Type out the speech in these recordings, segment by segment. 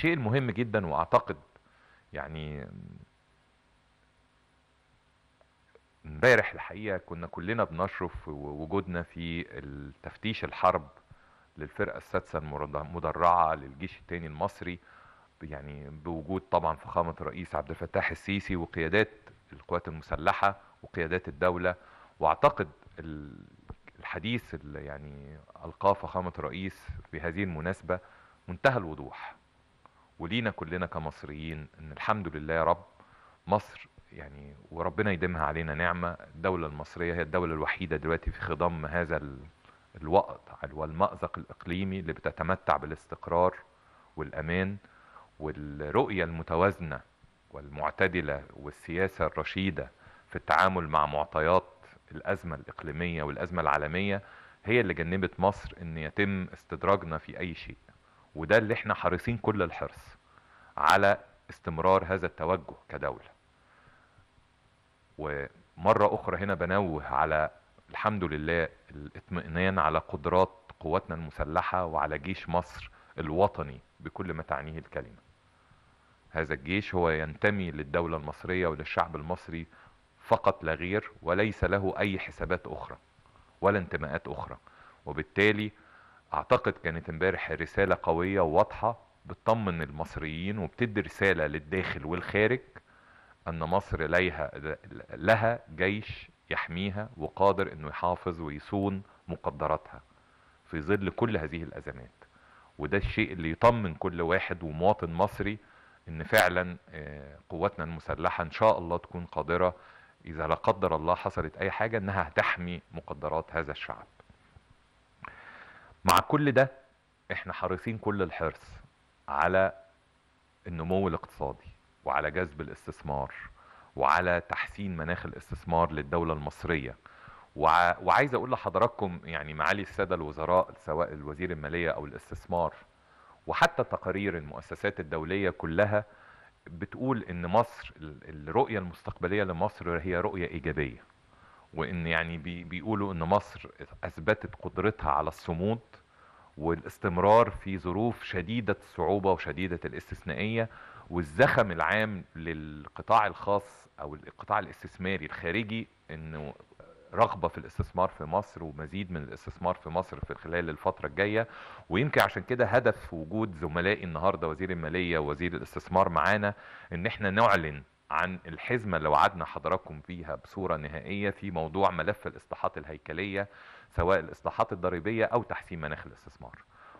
الشيء المهم جدا واعتقد يعني امبارح الحقيقه كنا كلنا بنشرف وجودنا في التفتيش الحرب للفرقه السادسه المدرعه للجيش الثاني المصري يعني بوجود طبعا فخامه الرئيس عبد الفتاح السيسي وقيادات القوات المسلحه وقيادات الدوله واعتقد الحديث اللي يعني القاه فخامه الرئيس في هذه المناسبه منتهى الوضوح ولينا كلنا كمصريين ان الحمد لله يا رب مصر يعني وربنا يديمها علينا نعمه الدوله المصريه هي الدوله الوحيده دلوقتي في خضم هذا الوقت والمأزق الاقليمي اللي بتتمتع بالاستقرار والامان والرؤيه المتوازنه والمعتدله والسياسه الرشيده في التعامل مع معطيات الازمه الاقليميه والازمه العالميه هي اللي جنبت مصر ان يتم استدراجنا في اي شيء وده اللي احنا حريصين كل الحرص على استمرار هذا التوجه كدولة ومرة أخرى هنا بنوه على الحمد لله الاطمئنان على قدرات قواتنا المسلحة وعلى جيش مصر الوطني بكل ما تعنيه الكلمة هذا الجيش هو ينتمي للدولة المصرية وللشعب المصري فقط لا غير وليس له أي حسابات أخرى ولا انتماءات أخرى وبالتالي اعتقد كانت امبارح رساله قويه وواضحه بتطمن المصريين وبتدي رساله للداخل والخارج ان مصر ليها لها جيش يحميها وقادر انه يحافظ ويصون مقدراتها في ظل كل هذه الازمات وده الشيء اللي يطمن كل واحد ومواطن مصري ان فعلا آه، قواتنا المسلحه ان شاء الله تكون قادره اذا لا قدر الله حصلت اي حاجه انها هتحمي مقدرات هذا الشعب مع كل ده احنا حريصين كل الحرص على النمو الاقتصادي وعلى جذب الاستثمار وعلى تحسين مناخ الاستثمار للدوله المصريه وع... وعايز اقول لحضراتكم يعني معالي الساده الوزراء سواء الوزير الماليه او الاستثمار وحتى تقارير المؤسسات الدوليه كلها بتقول ان مصر الرؤيه المستقبليه لمصر هي رؤيه ايجابيه وان يعني بي... بيقولوا ان مصر اثبتت قدرتها على الصمود والاستمرار في ظروف شديدة الصعوبة وشديدة الاستثنائية والزخم العام للقطاع الخاص أو القطاع الاستثماري الخارجي أنه رغبة في الاستثمار في مصر ومزيد من الاستثمار في مصر في خلال الفترة الجاية ويمكن عشان كده هدف وجود زملائي النهاردة وزير المالية ووزير الاستثمار معانا ان احنا نعلن عن الحزمة اللي وعدنا حضراتكم فيها بصورة نهائية في موضوع ملف الإصلاحات الهيكلية سواء الإصلاحات الضريبية أو تحسين مناخ الاستثمار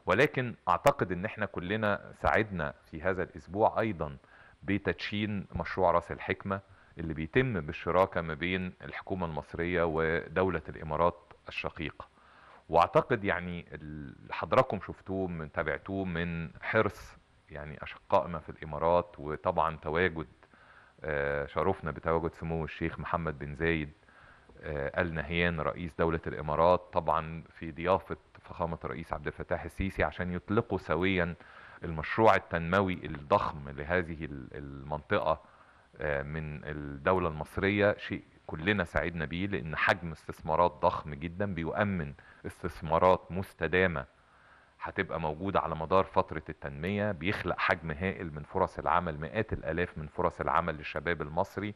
ولكن أعتقد أن احنا كلنا ساعدنا في هذا الأسبوع أيضا بتدشين مشروع رأس الحكمة اللي بيتم بالشراكة ما بين الحكومة المصرية ودولة الإمارات الشقيقة واعتقد يعني حضراتكم شفتوه من تابعتوه من حرص يعني اشقائنا في الامارات وطبعا تواجد آه، شرفنا بتواجد سمو الشيخ محمد بن زايد آه، ال نهيان رئيس دولة الإمارات طبعا في ضيافة فخامة الرئيس عبد الفتاح السيسي عشان يطلقوا سويا المشروع التنموي الضخم لهذه المنطقة آه، من الدولة المصرية شيء كلنا سعدنا بيه لأن حجم استثمارات ضخم جدا بيؤمن استثمارات مستدامة هتبقى موجودة على مدار فترة التنمية بيخلق حجم هائل من فرص العمل مئات الآلاف من فرص العمل للشباب المصري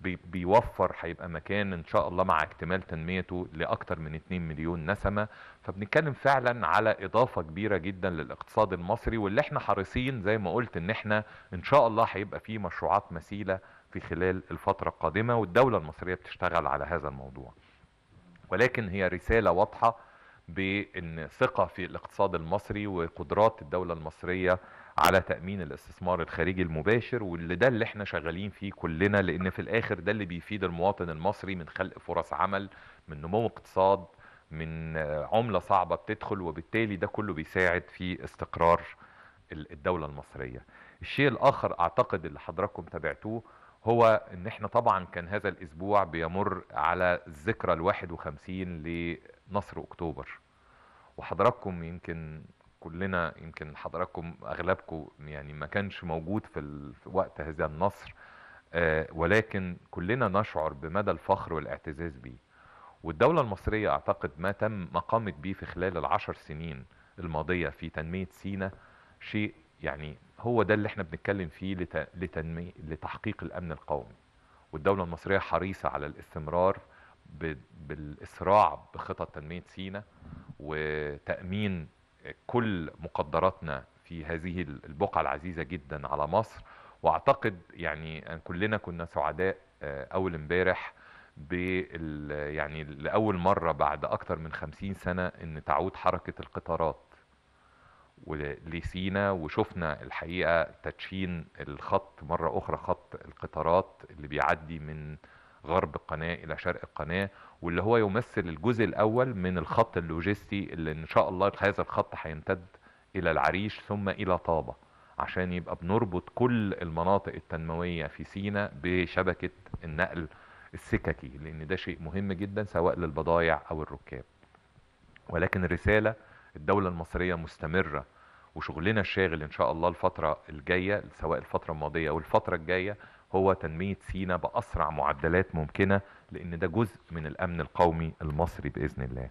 بيوفر هيبقى مكان ان شاء الله مع اكتمال تنميته لاكثر من 2 مليون نسمه فبنتكلم فعلا على اضافه كبيره جدا للاقتصاد المصري واللي احنا حريصين زي ما قلت ان احنا ان شاء الله هيبقى فيه مشروعات مثيله في خلال الفتره القادمه والدوله المصريه بتشتغل على هذا الموضوع ولكن هي رساله واضحه بان ثقه في الاقتصاد المصري وقدرات الدوله المصريه على تامين الاستثمار الخارجي المباشر واللي ده اللي احنا شغالين فيه كلنا لان في الاخر ده اللي بيفيد المواطن المصري من خلق فرص عمل من نمو اقتصاد من عمله صعبه بتدخل وبالتالي ده كله بيساعد في استقرار الدوله المصريه الشيء الاخر اعتقد اللي حضراتكم تابعتوه هو ان احنا طبعا كان هذا الاسبوع بيمر على الذكرى الواحد وخمسين لنصر اكتوبر وحضراتكم يمكن كلنا يمكن حضراتكم اغلبكم يعني ما كانش موجود في, في وقت هذا النصر آه ولكن كلنا نشعر بمدى الفخر والاعتزاز به والدولة المصرية اعتقد ما تم ما قامت به في خلال العشر سنين الماضية في تنمية سينا شيء يعني هو ده اللي احنا بنتكلم فيه لتنمي لتحقيق الامن القومي والدوله المصريه حريصه على الاستمرار بالاسراع بخطط تنميه سينا وتامين كل مقدراتنا في هذه البقعه العزيزه جدا على مصر واعتقد يعني ان كلنا كنا سعداء آه، اول امبارح يعني لاول مره بعد اكثر من خمسين سنه ان تعود حركه القطارات ولسينا وشفنا الحقيقه تدشين الخط مره اخرى خط القطارات اللي بيعدي من غرب القناه الى شرق القناه واللي هو يمثل الجزء الاول من الخط اللوجستي اللي ان شاء الله هذا الخط هيمتد الى العريش ثم الى طابه عشان يبقى بنربط كل المناطق التنمويه في سينا بشبكه النقل السككي لان ده شيء مهم جدا سواء للبضايع او الركاب ولكن الرساله الدولة المصرية مستمرة وشغلنا الشاغل ان شاء الله الفترة الجاية سواء الفترة الماضية او الفترة الجاية هو تنمية سينا بأسرع معدلات ممكنة لأن ده جزء من الأمن القومي المصري بإذن الله